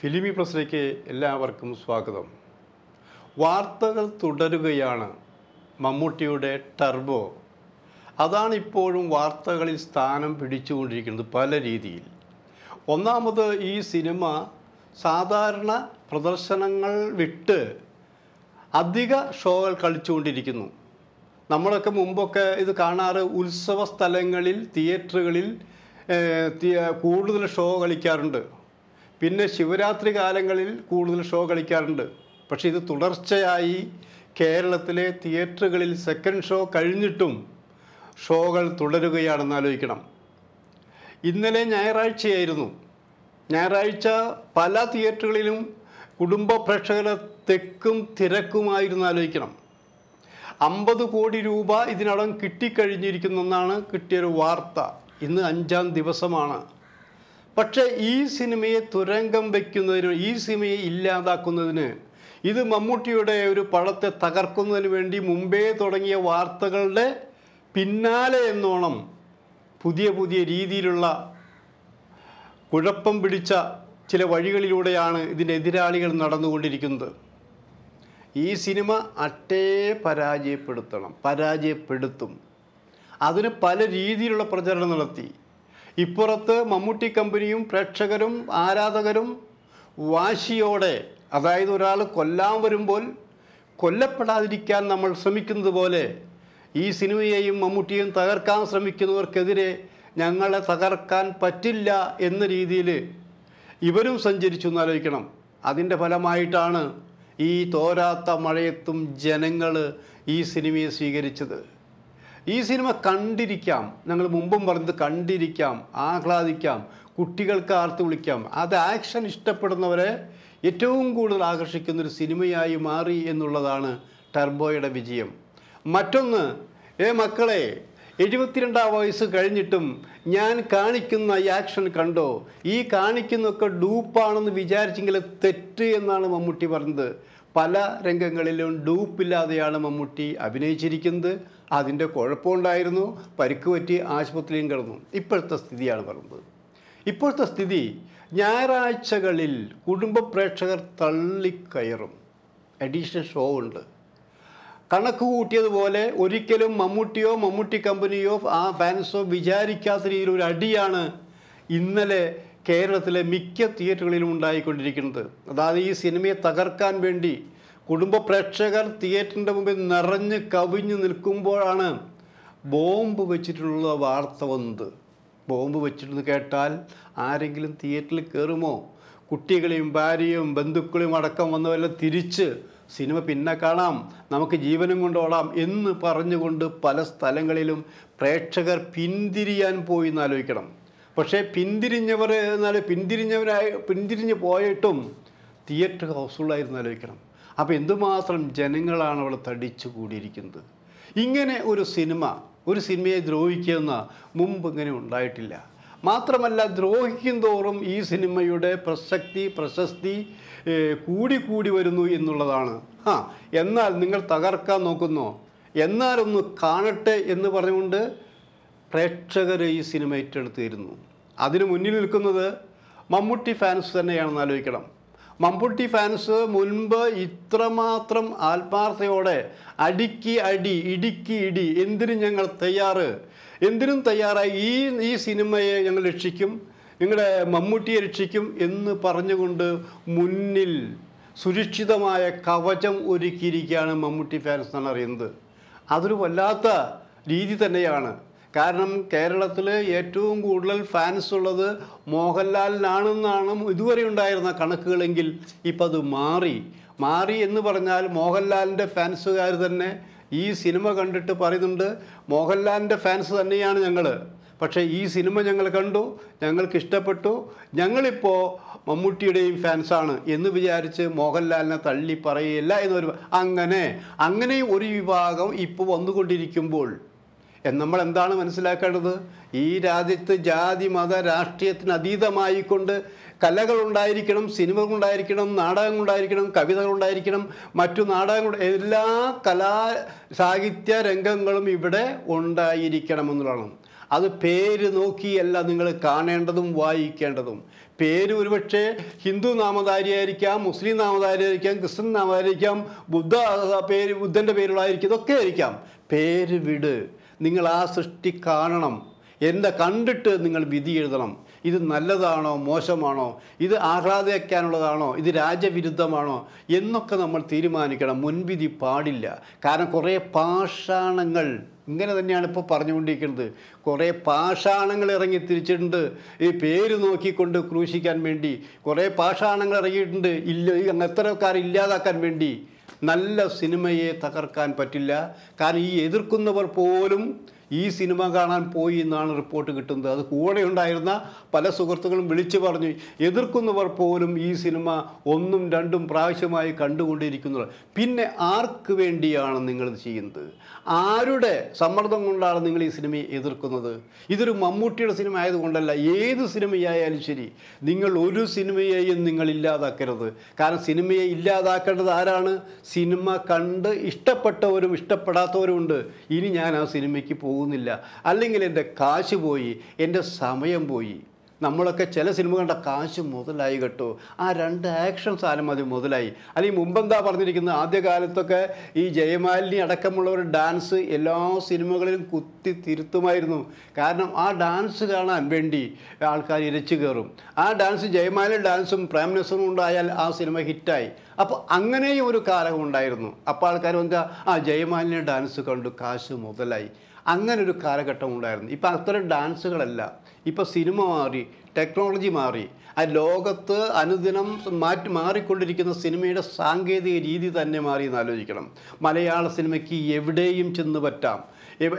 ഫിലിമി പ്രസിലേക്ക് എല്ലാവർക്കും സ്വാഗതം വാർത്തകൾ തുടരുകയാണ് മമ്മൂട്ടിയുടെ ടർബോ അതാണ് ഇപ്പോഴും വാർത്തകളിൽ സ്ഥാനം പിടിച്ചുകൊണ്ടിരിക്കുന്നത് പല രീതിയിൽ ഒന്നാമത് ഈ സിനിമ സാധാരണ പ്രദർശനങ്ങൾ വിട്ട് അധിക ഷോകൾ കളിച്ചുകൊണ്ടിരിക്കുന്നു നമ്മളൊക്കെ മുമ്പൊക്കെ ഇത് കാണാറ് ഉത്സവ സ്ഥലങ്ങളിൽ തിയേറ്ററുകളിൽ കൂടുതൽ ഷോ കളിക്കാറുണ്ട് പിന്നെ ശിവരാത്രി കാലങ്ങളിൽ കൂടുതൽ ഷോ കളിക്കാറുണ്ട് പക്ഷേ ഇത് തുടർച്ചയായി കേരളത്തിലെ തിയേറ്ററുകളിൽ സെക്കൻഡ് ഷോ കഴിഞ്ഞിട്ടും ഷോകൾ തുടരുകയാണെന്ന് ആലോചിക്കണം ഇന്നലെ ഞായറാഴ്ചയായിരുന്നു ഞായറാഴ്ച പല തിയേറ്ററുകളിലും കുടുംബ പ്രേക്ഷകരെ തെക്കും തിരക്കുമായിരുന്നു ആലോചിക്കണം അമ്പത് കോടി രൂപ ഇതിനകം കിട്ടിക്കഴിഞ്ഞിരിക്കുന്നെന്നാണ് കിട്ടിയൊരു വാർത്ത ഇന്ന് അഞ്ചാം ദിവസമാണ് പക്ഷേ ഈ സിനിമയെ തുരങ്കം വയ്ക്കുന്നതിന് ഈ സിനിമയെ ഇല്ലാതാക്കുന്നതിന് ഇത് മമ്മൂട്ടിയുടെ ഒരു പഴത്തെ തകർക്കുന്നതിന് വേണ്ടി മുമ്പേ തുടങ്ങിയ വാർത്തകളുടെ പിന്നാലെ എന്നോണം പുതിയ പുതിയ രീതിയിലുള്ള കുഴപ്പം പിടിച്ച ചില വഴികളിലൂടെയാണ് ഇതിൻ്റെ എതിരാളികൾ നടന്നുകൊണ്ടിരിക്കുന്നത് ഈ സിനിമ അട്ടേ പരാജയപ്പെടുത്തണം പരാജയപ്പെടുത്തും അതിന് പല രീതിയിലുള്ള പ്രചരണം നടത്തി ഇപ്പുറത്ത് മമ്മൂട്ടി കമ്പനിയും പ്രേക്ഷകരും ആരാധകരും വാശിയോടെ അതായത് ഒരാൾ കൊല്ലാൻ വരുമ്പോൾ കൊല്ലപ്പെടാതിരിക്കാൻ നമ്മൾ ശ്രമിക്കുന്നത് പോലെ ഈ സിനിമയെയും മമ്മൂട്ടിയും തകർക്കാൻ ശ്രമിക്കുന്നവർക്കെതിരെ ഞങ്ങളെ തകർക്കാൻ പറ്റില്ല എന്ന രീതിയിൽ ഇവരും സഞ്ചരിച്ചു എന്നാലോചിക്കണം അതിൻ്റെ ഫലമായിട്ടാണ് ഈ തോരാത്ത മഴയത്തും ജനങ്ങൾ ഈ സിനിമയെ സ്വീകരിച്ചത് ഈ സിനിമ കണ്ടിരിക്കാം ഞങ്ങൾ മുമ്പും പറഞ്ഞത് കണ്ടിരിക്കാം ആഹ്ലാദിക്കാം കുട്ടികൾക്ക് ആർത്ത് വിളിക്കാം അത് ആക്ഷൻ ഇഷ്ടപ്പെടുന്നവരെ ഏറ്റവും കൂടുതൽ ആകർഷിക്കുന്ന ഒരു സിനിമയായി മാറി എന്നുള്ളതാണ് ടർബോയുടെ വിജയം മറ്റൊന്ന് ഏ മക്കളെ എഴുപത്തിരണ്ടാം വയസ്സ് കഴിഞ്ഞിട്ടും ഞാൻ കാണിക്കുന്ന ഈ ആക്ഷൻ കണ്ടോ ഈ കാണിക്കുന്നൊക്കെ ഡൂപ്പാണെന്ന് വിചാരിച്ചെങ്കിൽ തെറ്റ് എന്നാണ് മമ്മൂട്ടി പറഞ്ഞത് പല രംഗങ്ങളിലും ഡൂപ്പില്ലാതെയാണ് മമ്മൂട്ടി അഭിനയിച്ചിരിക്കുന്നത് അതിൻ്റെ കുഴപ്പമുണ്ടായിരുന്നു പരിക്ക് പറ്റി ആശുപത്രിയും കിടന്നു ഇപ്പോഴത്തെ സ്ഥിതിയാണ് പറയുന്നത് ഇപ്പോഴത്തെ സ്ഥിതി ഞായറാഴ്ചകളിൽ കുടുംബ പ്രേക്ഷകർ തള്ളിക്കയറും അഡീഷണൽ ഷോ ഉണ്ട് കണക്ക് കൂട്ടിയതുപോലെ ഒരിക്കലും മമ്മൂട്ടിയോ മമ്മൂട്ടി കമ്പനിയോ ആ ഫാൻസോ വിചാരിക്കാത്ത രീതിയിൽ ഒരു അടിയാണ് ഇന്നലെ കേരളത്തിലെ മിക്ക തിയേറ്ററുകളിലും ഉണ്ടായിക്കൊണ്ടിരിക്കുന്നത് അതായത് ഈ സിനിമയെ തകർക്കാൻ വേണ്ടി കുടുംബ പ്രേക്ഷകർ തിയേറ്ററിൻ്റെ മുമ്പിൽ നിറഞ്ഞ് കവിഞ്ഞു നിൽക്കുമ്പോഴാണ് ബോംബ് വെച്ചിട്ടുള്ള വാർത്ത വന്നത് ബോംബ് വെച്ചിട്ടെന്ന് കേട്ടാൽ ആരെങ്കിലും തിയേറ്ററിൽ കയറുമോ കുട്ടികളെയും ഭാര്യയും ബന്ധുക്കളെയും അടക്കം വന്നവരെല്ലാം തിരിച്ച് സിനിമ പിന്നെ കാണാം നമുക്ക് ജീവനും കൊണ്ടോളാം എന്ന് പറഞ്ഞുകൊണ്ട് പല സ്ഥലങ്ങളിലും പ്രേക്ഷകർ പിന്തിരിയാൻ പോയി എന്നാലോചിക്കണം പക്ഷേ പിന്തിരിഞ്ഞവർ എന്നാൽ പിന്തിരിഞ്ഞവരായി പിന്തിരിഞ്ഞ് പോയിട്ടും തിയേറ്റർ ഹൗസ്ഫുള്ളായിരുന്നു ആലോചിക്കണം അപ്പോൾ എന്തുമാത്രം ജനങ്ങളാണ് അവളെ തടിച്ചു കൂടിയിരിക്കുന്നത് ഇങ്ങനെ ഒരു സിനിമ ഒരു സിനിമയെ ദ്രോഹിക്കുന്ന മുമ്പ് ഇങ്ങനെ ഉണ്ടായിട്ടില്ല മാത്രമല്ല ദ്രോഹിക്കും തോറും ഈ സിനിമയുടെ പ്രസക്തി പ്രശസ്തി കൂടിക്കൂടി വരുന്നു എന്നുള്ളതാണ് ആ എന്നാൽ നിങ്ങൾ തകർക്കാൻ നോക്കുന്നു എന്നാലൊന്ന് കാണട്ടെ എന്ന് പറഞ്ഞുകൊണ്ട് പ്രേക്ഷകരെ ഈ സിനിമ ഏറ്റെടുത്തിരുന്നു അതിന് മുന്നിൽ നിൽക്കുന്നത് മമ്മൂട്ടി ഫാൻസ് തന്നെയാണെന്ന് ആലോചിക്കണം മമ്മൂട്ടി ഫാൻസ് മുൻപ് ഇത്രമാത്രം ആത്മാർത്ഥയോടെ അടിക്കി അടി ഇടുക്കി ഇടി എന്തിനും ഞങ്ങൾ തയ്യാറ് എന്തിനും തയ്യാറായി ഈ ഈ സിനിമയെ ഞങ്ങൾ രക്ഷിക്കും നിങ്ങളുടെ മമ്മൂട്ടിയെ രക്ഷിക്കും എന്ന് പറഞ്ഞുകൊണ്ട് മുന്നിൽ സുരക്ഷിതമായ കവചം ഒരുക്കിയിരിക്കുകയാണ് മമ്മൂട്ടി ഫാൻസ് എന്നാണ് അറിയുന്നത് അതൊരു വല്ലാത്ത രീതി തന്നെയാണ് കാരണം കേരളത്തിൽ ഏറ്റവും കൂടുതൽ ഫാൻസ് ഉള്ളത് മോഹൻലാലിനാണെന്നാണ് ഇതുവരെ ഉണ്ടായിരുന്ന കണക്കുകളെങ്കിൽ ഇപ്പം അത് മാറി മാറി എന്ന് പറഞ്ഞാൽ മോഹൻലാലിൻ്റെ ഫാൻസുകാർ തന്നെ ഈ സിനിമ കണ്ടിട്ട് പറയുന്നുണ്ട് മോഹൻലാലിൻ്റെ ഫാൻസ് തന്നെയാണ് ഞങ്ങൾ പക്ഷേ ഈ സിനിമ ഞങ്ങൾ കണ്ടു ഞങ്ങൾക്ക് ഇഷ്ടപ്പെട്ടു ഞങ്ങളിപ്പോൾ മമ്മൂട്ടിയുടെയും ഫാൻസാണ് എന്ന് വിചാരിച്ച് മോഹൻലാലിനെ തള്ളി പറയുകയില്ല എന്നൊരു അങ്ങനെ അങ്ങനെ ഒരു വിഭാഗം ഇപ്പോൾ വന്നുകൊണ്ടിരിക്കുമ്പോൾ നമ്മൾ എന്താണ് മനസ്സിലാക്കേണ്ടത് ഈ രാജ്യത്ത് ജാതി മത രാഷ്ട്രീയത്തിന് അതീതമായിക്കൊണ്ട് കലകൾ ഉണ്ടായിരിക്കണം സിനിമകൾ ഉണ്ടായിരിക്കണം നാടകങ്ങൾ ഉണ്ടായിരിക്കണം കവിതകൾ ഉണ്ടായിരിക്കണം മറ്റു നാടകങ്ങൾ എല്ലാ കലാ സാഹിത്യ രംഗങ്ങളും ഇവിടെ ഉണ്ടായിരിക്കണമെന്നുള്ളതാണ് അത് പേര് നോക്കിയല്ല നിങ്ങൾ കാണേണ്ടതും വായിക്കേണ്ടതും പേര് ഒരുപക്ഷെ ഹിന്ദു നാമധാരിയായിരിക്കാം മുസ്ലിം നാമധാരിയായിരിക്കാം ക്രിസ്ത്യൻ നാമധാരിയായിരിക്കാം ബുദ്ധ പേര് ബുദ്ധൻ്റെ പേരുകളായിരിക്കും ഇതൊക്കെ ആയിരിക്കാം പേര് വിട് നിങ്ങൾ ആ സൃഷ്ടി കാണണം എന്താ കണ്ടിട്ട് നിങ്ങൾ വിധി എഴുതണം ഇത് നല്ലതാണോ മോശമാണോ ഇത് ആഹ്ലാദിക്കാനുള്ളതാണോ ഇത് രാജ്യവിരുദ്ധമാണോ എന്നൊക്കെ നമ്മൾ തീരുമാനിക്കണം മുൻവിധി പാടില്ല കാരണം കുറേ പാഷാണങ്ങൾ ഇങ്ങനെ തന്നെയാണ് ഇപ്പോൾ പറഞ്ഞുകൊണ്ടിരിക്കുന്നത് കുറേ പാഷാണങ്ങൾ ഇറങ്ങി തിരിച്ചിട്ടുണ്ട് ഈ പേര് നോക്കിക്കൊണ്ട് ക്രൂശിക്കാൻ വേണ്ടി കുറേ പാഷാണങ്ങൾ ഇറങ്ങിയിട്ടുണ്ട് ഇല്ല അങ്ങനത്തരക്കാർ ഇല്ലാതാക്കാൻ വേണ്ടി നല്ല സിനിമയെ തകർക്കാൻ പറ്റില്ല കാരണം ഈ എതിർക്കുന്നവർ പോലും ഈ സിനിമ കാണാൻ പോയി എന്നാണ് റിപ്പോർട്ട് കിട്ടുന്നത് അത് കൂടെ ഉണ്ടായിരുന്ന പല സുഹൃത്തുക്കളും വിളിച്ചു പറഞ്ഞു എതിർക്കുന്നവർ പോലും ഈ സിനിമ ഒന്നും രണ്ടും പ്രാവശ്യമായി കണ്ടുകൊണ്ടിരിക്കുന്നത് പിന്നെ ആർക്ക് വേണ്ടിയാണ് നിങ്ങളിത് ചെയ്യുന്നത് ആരുടെ സമ്മർദ്ദം കൊണ്ടാണ് നിങ്ങൾ ഈ സിനിമയെ എതിർക്കുന്നത് ഇതൊരു മമ്മൂട്ടിയുടെ സിനിമ ആയതുകൊണ്ടല്ല ഏത് സിനിമയായാലും ശരി നിങ്ങൾ ഒരു സിനിമയെയും നിങ്ങൾ ഇല്ലാതാക്കരുത് കാരണം സിനിമയെ ഇല്ലാതാക്കേണ്ടത് ആരാണ് സിനിമ കണ്ട് ഇഷ്ടപ്പെട്ടവരും ഇഷ്ടപ്പെടാത്തവരും ഉണ്ട് ഇനി ഞാൻ ആ സിനിമയ്ക്ക് പോകും പോകുന്നില്ല അല്ലെങ്കിൽ എൻ്റെ കാശ് പോയി എൻ്റെ സമയം പോയി നമ്മളൊക്കെ ചില സിനിമ കണ്ട കാശ് മുതലായി കേട്ടോ ആ രണ്ട് ആക്ഷൻ സാധനം അത് മുതലായി അല്ലെങ്കിൽ മുമ്പെന്താ പറഞ്ഞിരിക്കുന്നത് ആദ്യകാലത്തൊക്കെ ഈ ജയമാലിനി അടക്കമുള്ളവർ ഡാൻസ് എല്ലാ സിനിമകളിലും കുത്തി തിരുത്തുമായിരുന്നു കാരണം ആ ഡാൻസ് കാണാൻ വേണ്ടി ആൾക്കാർ ഇരച്ചു കയറും ആ ഡാൻസ് ജയമാലിനി ഡാൻസും പ്രേംനസും നസറും ഉണ്ടായാൽ ആ സിനിമ ഹിറ്റായി അപ്പോൾ അങ്ങനെയും ഒരു കാലം ഉണ്ടായിരുന്നു അപ്പോൾ ആൾക്കാർ എന്താ ആ ജയമാലിനി ഡാൻസ് കണ്ടു കാശ് മുതലായി അങ്ങനെ ഒരു കാലഘട്ടം ഉണ്ടായിരുന്നു ഇപ്പം അത്തരം ഡാൻസുകളല്ല ഇപ്പം സിനിമ മാറി ടെക്നോളജി മാറി ആ ലോകത്ത് അനുദിനം മാറ്റി മാറിക്കൊണ്ടിരിക്കുന്ന സിനിമയുടെ സാങ്കേതിക രീതി തന്നെ മാറി എന്ന് ആലോചിക്കണം മലയാള സിനിമയ്ക്ക് എവിടെയും ചെന്ന് പറ്റാം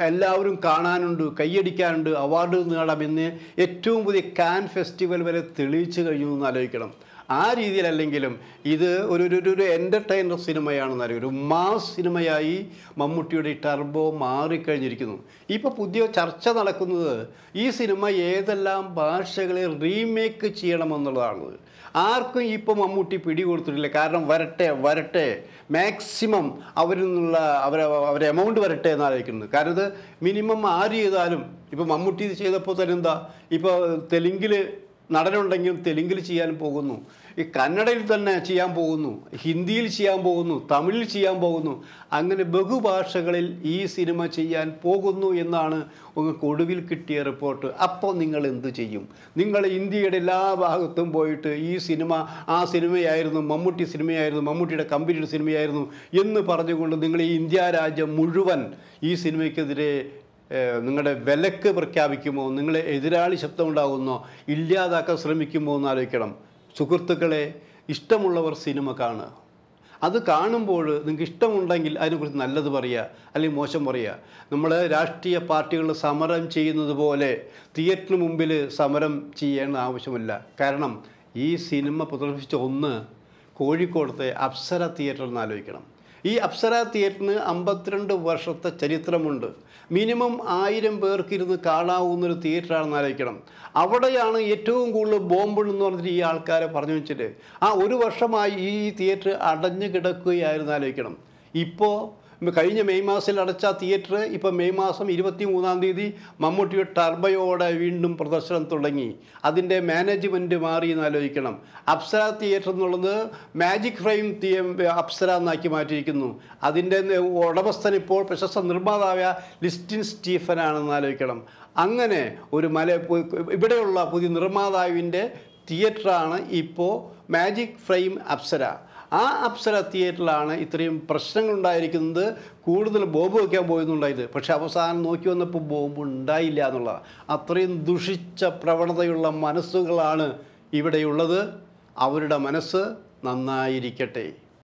എല്ലാവരും കാണാനുണ്ട് കൈയടിക്കാനുണ്ട് അവാർഡ് നേടാമെന്ന് ഏറ്റവും പുതിയ കാൻ ഫെസ്റ്റിവൽ വരെ തെളിയിച്ചു കഴിഞ്ഞു എന്ന് ആലോചിക്കണം ആ രീതിയിലല്ലെങ്കിലും ഇത് ഒരു ഒരു എൻ്റർടൈനർ സിനിമയാണെന്ന് അറിയാം ഒരു മാസ് സിനിമയായി മമ്മൂട്ടിയുടെ ടർബോ മാറിക്കഴിഞ്ഞിരിക്കുന്നു ഇപ്പോൾ പുതിയ ചർച്ച നടക്കുന്നത് ഈ സിനിമ ഏതെല്ലാം ഭാഷകളെ റീമേക്ക് ചെയ്യണമെന്നുള്ളതാണ് ആർക്കും ഇപ്പം മമ്മൂട്ടി പിടി കൊടുത്തിട്ടില്ല കാരണം വരട്ടെ വരട്ടെ മാക്സിമം അവരിൽ നിന്നുള്ള അവരെ അവരെ എമൗണ്ട് വരട്ടെ എന്ന് ആലോചിക്കുന്നത് കാരണം ഇത് മിനിമം ആര് ചെയ്താലും ഇപ്പം മമ്മൂട്ടി ചെയ്തപ്പോൾ തന്നെ എന്താ ഇപ്പോൾ തെലുങ്കിൽ നടനുണ്ടെങ്കിലും തെലുങ്കിൽ ചെയ്യാൻ പോകുന്നു ഈ കന്നഡയിൽ തന്നെ ചെയ്യാൻ പോകുന്നു ഹിന്ദിയിൽ ചെയ്യാൻ പോകുന്നു തമിഴിൽ ചെയ്യാൻ പോകുന്നു അങ്ങനെ ബഹുഭാഷകളിൽ ഈ സിനിമ ചെയ്യാൻ പോകുന്നു എന്നാണ് നിങ്ങൾക്ക് ഒടുവിൽ കിട്ടിയ റിപ്പോർട്ട് അപ്പോൾ നിങ്ങൾ എന്ത് ചെയ്യും നിങ്ങൾ ഇന്ത്യയുടെ എല്ലാ ഭാഗത്തും പോയിട്ട് ഈ സിനിമ ആ സിനിമയായിരുന്നു മമ്മൂട്ടി സിനിമയായിരുന്നു മമ്മൂട്ടിയുടെ കമ്പനിയുടെ സിനിമയായിരുന്നു എന്ന് പറഞ്ഞുകൊണ്ട് നിങ്ങൾ ഈ ഇന്ത്യ രാജ്യം മുഴുവൻ ഈ സിനിമയ്ക്കെതിരെ നിങ്ങളുടെ വിലക്ക് പ്രഖ്യാപിക്കുമോ നിങ്ങളെ എതിരാളി ശബ്ദമുണ്ടാകുന്നോ ഇല്ലാതാക്കാൻ ശ്രമിക്കുമോ എന്ന് ആലോചിക്കണം സുഹൃത്തുക്കളെ ഇഷ്ടമുള്ളവർ സിനിമ കാണുക അത് കാണുമ്പോൾ നിങ്ങൾക്ക് ഇഷ്ടമുണ്ടെങ്കിൽ അതിനെക്കുറിച്ച് നല്ലത് പറയുക അല്ലെങ്കിൽ മോശം പറയുക നമ്മൾ രാഷ്ട്രീയ പാർട്ടികൾ സമരം ചെയ്യുന്നത് പോലെ തിയേറ്ററിന് മുമ്പിൽ സമരം ചെയ്യേണ്ട ആവശ്യമില്ല കാരണം ഈ സിനിമ പ്രദർശിപ്പിച്ച ഒന്ന് കോഴിക്കോടത്തെ അപ്സര തിയേറ്റർ എന്ന് ആലോചിക്കണം ഈ അപ്സര തിയേറ്ററിന് അമ്പത്തിരണ്ട് വർഷത്തെ ചരിത്രമുണ്ട് മിനിമം ആയിരം പേർക്ക് ഇരുന്ന് കാണാവുന്നൊരു തിയേറ്ററാണെന്ന് ആലോചിക്കണം അവിടെയാണ് ഏറ്റവും കൂടുതൽ എന്ന് പറഞ്ഞിട്ട് ഈ ആൾക്കാരെ പറഞ്ഞു വെച്ചിട്ട് ആ ഒരു വർഷമായി ഈ തിയേറ്റർ അടഞ്ഞു കിടക്കുകയായിരുന്നു ആലോചിക്കണം ഇപ്പോൾ കഴിഞ്ഞ മെയ് മാസത്തിൽ അടച്ച തിയേറ്റർ ഇപ്പോൾ മെയ് മാസം ഇരുപത്തി മൂന്നാം തീയതി മമ്മൂട്ടിയുടെ ടർബയോടെ വീണ്ടും പ്രദർശനം തുടങ്ങി അതിൻ്റെ മാനേജ്മെൻറ്റ് മാറി എന്ന് ആലോചിക്കണം അപ്സര തിയേറ്റർ എന്നുള്ളത് മാജിക് ഫ്രെയിം തിയ അപ്സര എന്നാക്കി മാറ്റിയിരിക്കുന്നു അതിൻ്റെ ഉടമസ്ഥൻ ഇപ്പോൾ പ്രശസ്ത നിർമ്മാതാവായ ലിസ്റ്റിൻ സ്റ്റീഫനാണെന്ന് ആലോചിക്കണം അങ്ങനെ ഒരു മല ഇവിടെയുള്ള പുതിയ നിർമ്മാതാവിൻ്റെ തിയേറ്ററാണ് ഇപ്പോൾ മാജിക് ഫ്രെയിം അപ്സര ആ അപ്സര തിയേറ്ററിലാണ് ഇത്രയും ഉണ്ടായിരിക്കുന്നത് കൂടുതൽ ബോംബ് വയ്ക്കാൻ പോയെന്നുണ്ടായത് പക്ഷെ അവസാനം നോക്കി വന്നപ്പോൾ ബോംബ് ഉണ്ടായില്ല എന്നുള്ളതാണ് അത്രയും ദുഷിച്ച പ്രവണതയുള്ള മനസ്സുകളാണ് ഇവിടെയുള്ളത് അവരുടെ മനസ്സ് നന്നായിരിക്കട്ടെ